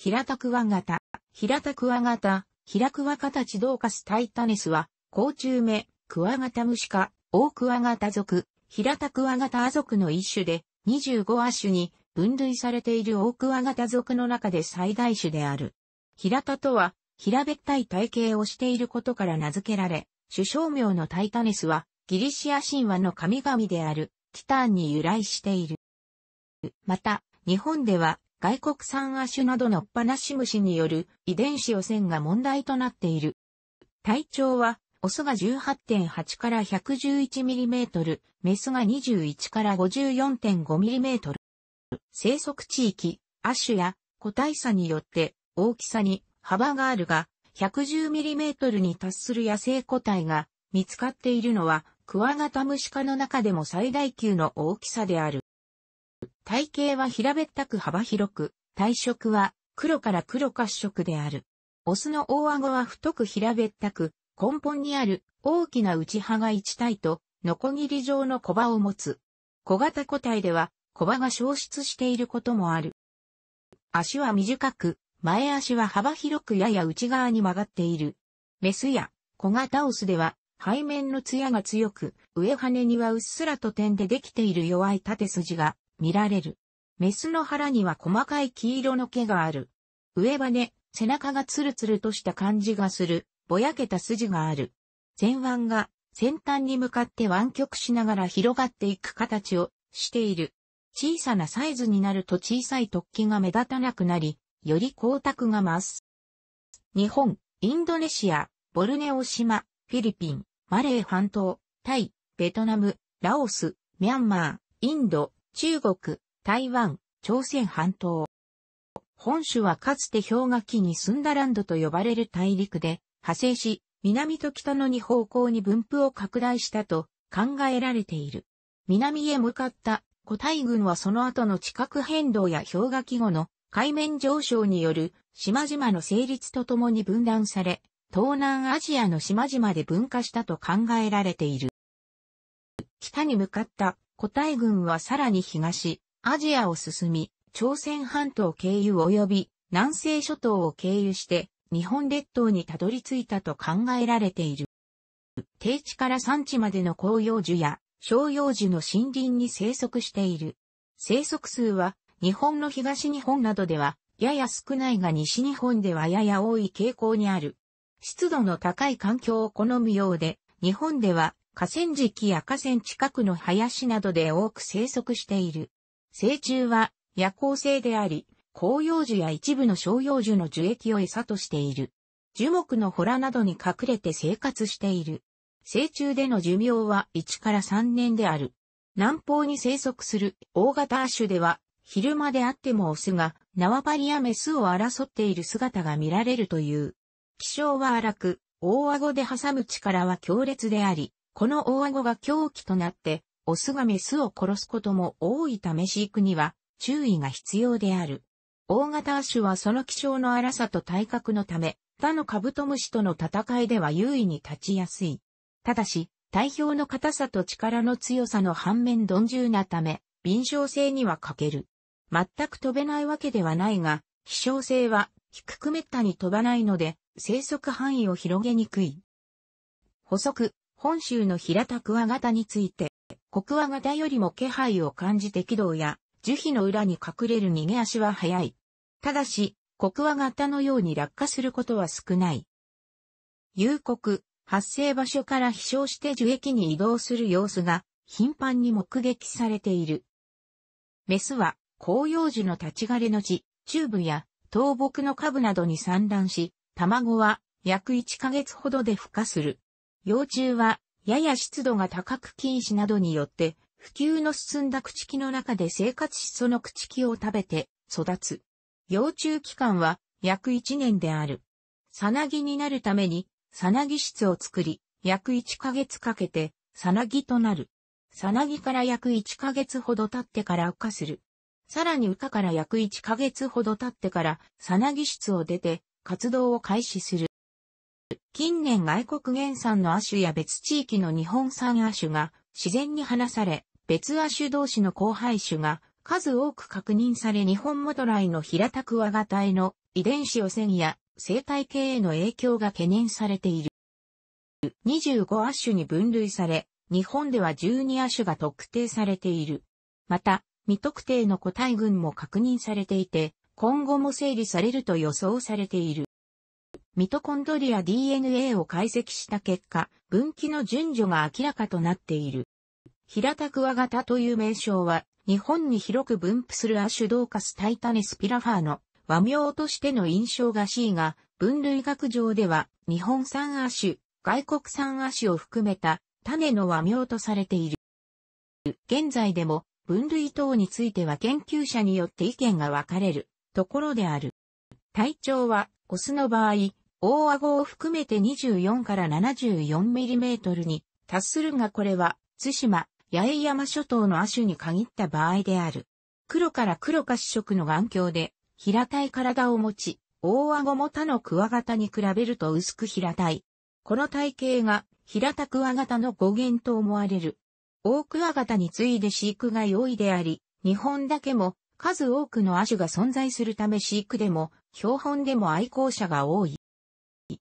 平たクワ型、平タクワ型、平くわ形ドーカスタイタネスは、甲虫目、クワガタムシ科、大クワガタ属、平たクワ型亜属の一種で、25亜種に分類されている大クワガタ属の中で最大種である。平田とは、平べったい体型をしていることから名付けられ、首相名のタイタネスは、ギリシア神話の神々である、ティターンに由来している。また、日本では、外国産亜種などのっぱなし虫による遺伝子汚染が問題となっている。体長は、オスが18.8から 111mm、メスが21から 54.5mm。生息地域、亜種や個体差によって大きさに幅があるが、110mm に達する野生個体が見つかっているのは、クワガタムシ科の中でも最大級の大きさである。体型は平べったく幅広く、体色は黒から黒褐色である。オスの大顎は太く平べったく、根本にある大きな内歯が一体と、ノコギリ状のコバを持つ。小型個体では、コバが消失していることもある。足は短く、前足は幅広くやや内側に曲がっている。メスや小型オスでは、背面の艶が強く、上羽にはうっすらと点でできている弱い縦筋が見られる。メスの腹には細かい黄色の毛がある。上羽、背中がツルツルとした感じがする、ぼやけた筋がある。前腕が先端に向かって湾曲しながら広がっていく形をしている。小さなサイズになると小さい突起が目立たなくなり、より光沢が増す。日本、インドネシア、ボルネオ島、フィリピン、マレー半島、タイ、ベトナム、ラオス、ミャンマー、インド、中国、台湾、朝鮮半島。本州はかつて氷河期に住んだランドと呼ばれる大陸で、派生し、南と北の2方向に分布を拡大したと考えられている。南へ向かった古代軍はその後の地殻変動や氷河期後の海面上昇による島々の成立とともに分断され、東南アジアの島々で分化したと考えられている。北に向かった古代軍はさらに東、アジアを進み、朝鮮半島経由及び南西諸島を経由して日本列島にたどり着いたと考えられている。低地から山地までの紅葉樹や照葉樹の森林に生息している。生息数は日本の東日本などではやや少ないが西日本ではやや多い傾向にある。湿度の高い環境を好むようで、日本では河川敷や河川近くの林などで多く生息している。成虫は夜行性であり、広葉樹や一部の商葉樹の樹液を餌としている。樹木の洞などに隠れて生活している。成虫での寿命は1から3年である。南方に生息する大型亜種では、昼間であってもオスが縄張りやメスを争っている姿が見られるという。気性は荒く、大顎で挟む力は強烈であり、この大顎が凶器となって、オスがメスを殺すことも多いため飼育には注意が必要である。大型亜種はその気性の荒さと体格のため、他のカブトムシとの戦いでは優位に立ちやすい。ただし、体表の硬さと力の強さの反面鈍重なため、敏捷性には欠ける。全く飛べないわけではないが、希少性は低くめったに飛ばないので、生息範囲を広げにくい。補足、本州の平田クワガタについて、コクワガタよりも気配を感じて軌道や樹皮の裏に隠れる逃げ足は速い。ただし、コクワガタのように落下することは少ない。夕刻、発生場所から飛翔して樹液に移動する様子が頻繁に目撃されている。メスは紅葉樹の立ち枯れの地、チューブや倒木の下部などに産卵し、卵は約1ヶ月ほどで孵化する。幼虫は、やや湿度が高く菌糸などによって、普及の進んだ朽木の中で生活しその朽木を食べて育つ。幼虫期間は約1年である。さなぎになるために、さなぎ室を作り、約1ヶ月かけて、さなぎとなる。さなぎから約1ヶ月ほど経ってから羽化する。さらに羽化から約1ヶ月ほど経ってから、さなぎ室を出て、活動を開始する。近年外国原産の亜種や別地域の日本産亜種が自然に放され、別亜種同士の交配種が数多く確認され日本モドライの平たく和型への遺伝子汚染や生態系への影響が懸念されている。25亜種に分類され、日本では12亜種が特定されている。また、未特定の個体群も確認されていて、今後も整理されると予想されている。ミトコンドリア DNA を解析した結果、分岐の順序が明らかとなっている。平田クワガタという名称は、日本に広く分布するアシュドーカスタイタネスピラファーの和名としての印象が C が、分類学上では、日本産亜種、外国産亜種を含めた種の和名とされている。現在でも、分類等については研究者によって意見が分かれるところである。体調は、オスの場合、大顎を含めて24から74ミリメートルに達するがこれは、津島、八重山諸島の亜種に限った場合である。黒から黒か主色の眼鏡で、平たい体を持ち、大顎も他のクワガタに比べると薄く平たい。この体型が、平たクワガタの語源と思われる。大クワガタに次いで飼育が容易であり、日本だけも数多くの亜種が存在するため飼育でも、標本でも愛好者が多い。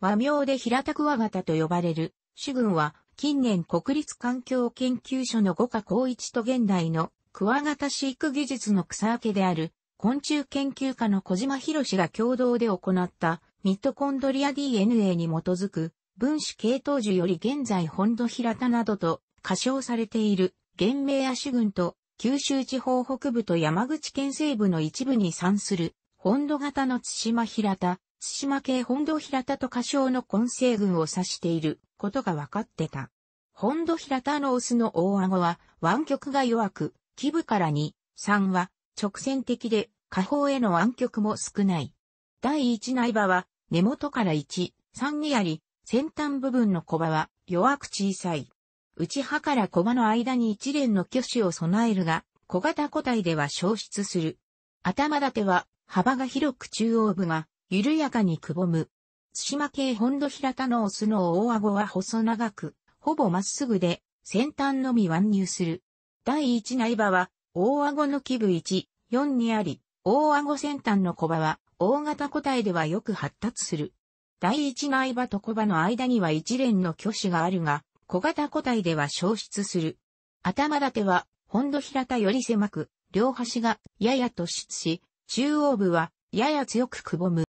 和名で平田クワガタと呼ばれる、主群は、近年国立環境研究所の五花光一と現代のクワガタ飼育技術の草分けである、昆虫研究家の小島博士が共同で行ったミトコンドリア DNA に基づく分子系統樹より現在本土平田などと仮称されている原名や種群と九州地方北部と山口県西部の一部に産する本土型の津島平田津島系本土平田と歌唱の混成群を指していることが分かってた。本土平田のオスの大顎は湾曲が弱く、基部から2、3は直線的で下方への湾曲も少ない。第1内場は根元から1、3にあり、先端部分の小場は弱く小さい。内歯から小場の間に一連の挙手を備えるが、小型個体では消失する。頭立ては幅が広く中央部が緩やかにくぼむ。津島系本土平田のオスの大顎は細長く、ほぼまっすぐで、先端のみ腕入する。第一内場は、大顎の基部1、4にあり、大顎先端の小場は、大型個体ではよく発達する。第一内場と小場の間には一連の挙手があるが、小型個体では消失する。頭立ては、本土平田より狭く、両端がやや突出し、中央部はやや強くくぼむ。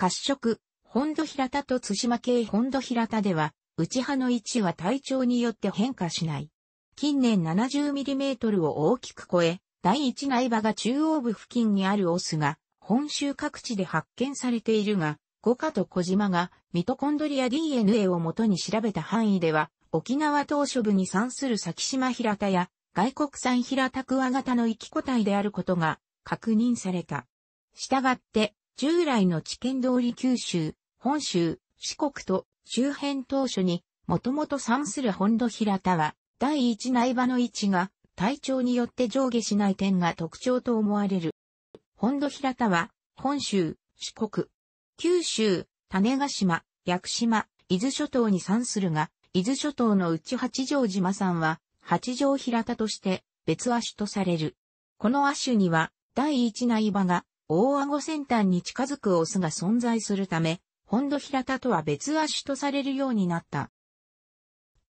褐色、本土平田と津島系本土平田では、内葉の位置は体調によって変化しない。近年 70mm を大きく超え、第一内場が中央部付近にあるオスが、本州各地で発見されているが、五花と小島がミトコンドリア DNA をもとに調べた範囲では、沖縄島諸部に産する先島平田や外国産平田クワガタの生き個体であることが確認された。したがって、従来の知見通り九州、本州、四国と周辺当初に、もともと算する本土平田は、第一内場の位置が、体調によって上下しない点が特徴と思われる。本土平田は、本州、四国、九州、種ヶ島、屋久島、伊豆諸島に算するが、伊豆諸島のうち八丈島さんは、八丈平田として別亜種とされる。この亜種には、第一内場が大顎先端に近づくオスが存在するため、本土平田とは別足とされるようになった。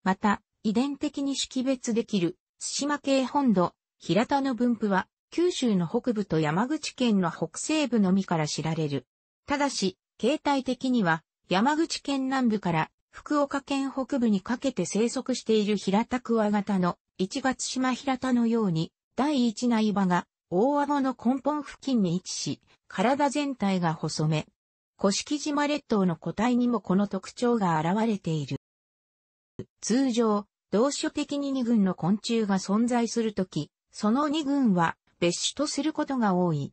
また、遺伝的に識別できる、津島系本土、平田の分布は、九州の北部と山口県の北西部のみから知られる。ただし、形態的には、山口県南部から福岡県北部にかけて生息している平田クワガタの一月島平田のように、第一内場が大顎の根本付近に位置し、体全体が細め。古式島列島の個体にもこの特徴が現れている。通常、同種的に二群の昆虫が存在するとき、その二群は別種とすることが多い。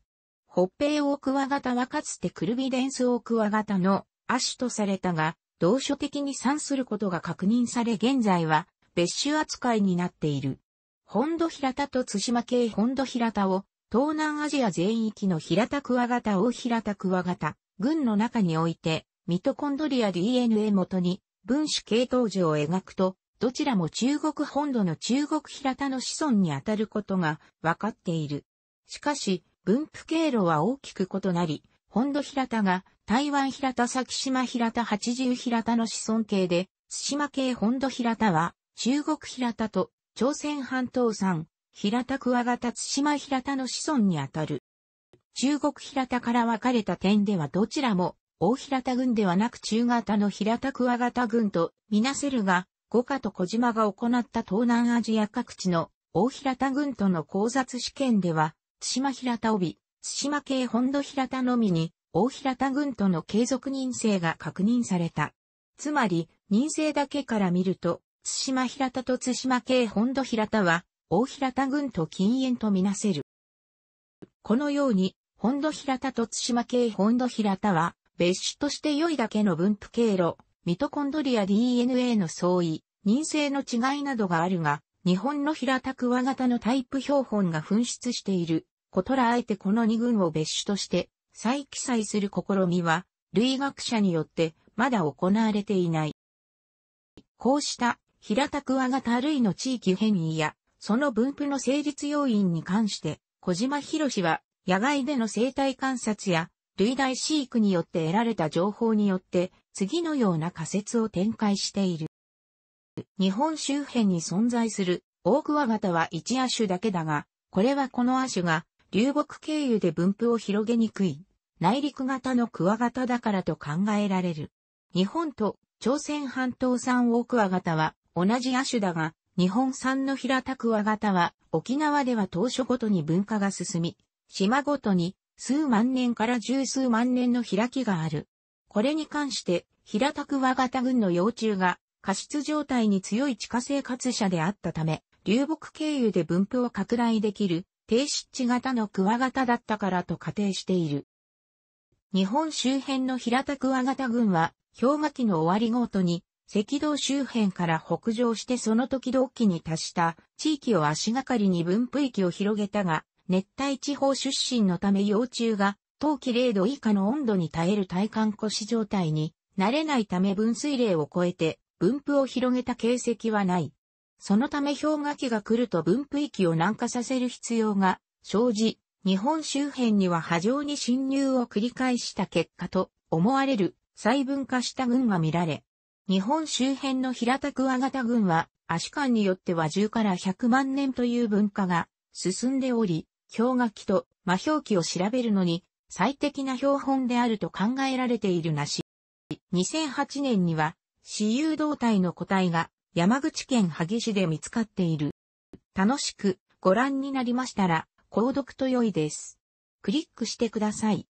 北平オオクワガタはかつてクルビデンスオオクワガタの亜種とされたが、同種的に産することが確認され現在は別種扱いになっている。本土平田と津島系本土平田を、東南アジア全域の平田クワガタ、大平田クワガタ、群の中において、ミトコンドリア DNA 元に分子系統樹を描くと、どちらも中国本土の中国平田の子孫にあたることが分かっている。しかし、分布経路は大きく異なり、本土平田が台湾平田先島平田八十平田の子孫系で、津島系本土平田は中国平田と朝鮮半島産、平田桑が津島平田の子孫にあたる。中国平田から分かれた点ではどちらも、大平田軍ではなく中型の平田桑型軍とみなせるが、五家と小島が行った東南アジア各地の大平田軍との交雑試験では、津島平田帯、津島系本土平田のみに、大平田軍との継続人生が確認された。つまり、人生だけから見ると、津島平田と津島系本土平田は、大平田軍と禁煙とみなせる。このように、本土平田と津島系本土平田は、別種として良いだけの分布経路、ミトコンドリア DNA の相違、人性の違いなどがあるが、日本の平田クワ型のタイプ標本が紛失していることらあえてこの二群を別種として再記載する試みは、類学者によってまだ行われていない。こうした平たくわがた類の地域変異や、その分布の成立要因に関して、小島博士は、野外での生態観察や、類大飼育によって得られた情報によって、次のような仮説を展開している。日本周辺に存在する、大桑型は一亜種だけだが、これはこの亜種が、流木経由で分布を広げにくい、内陸型のクワガタだからと考えられる。日本と朝鮮半島産大ガタは、同じ亜種だが、日本産の平たくわ型は、沖縄では当初ごとに文化が進み、島ごとに数万年から十数万年の開きがある。これに関して、平たくわ型群の幼虫が過失状態に強い地下生活者であったため、流木経由で分布を拡大できる低湿地型のクワ型だったからと仮定している。日本周辺の平田クワ型群は、氷河期の終わりごとに赤道周辺から北上してその時同期に達した地域を足がかりに分布域を広げたが、熱帯地方出身のため幼虫が冬季0度以下の温度に耐える体幹腰状態に慣れないため分水嶺を超えて分布を広げた形跡はない。そのため氷河期が来ると分布域を南下させる必要が生じ、日本周辺には波状に侵入を繰り返した結果と思われる細分化した群が見られ、日本周辺の平田桑形群は、アシカンによっては10から100万年という文化が進んでおり、氷河期と魔氷期を調べるのに最適な標本であると考えられているなし。2008年には、私有動体の個体が山口県萩市で見つかっている。楽しくご覧になりましたら、購読と良いです。クリックしてください。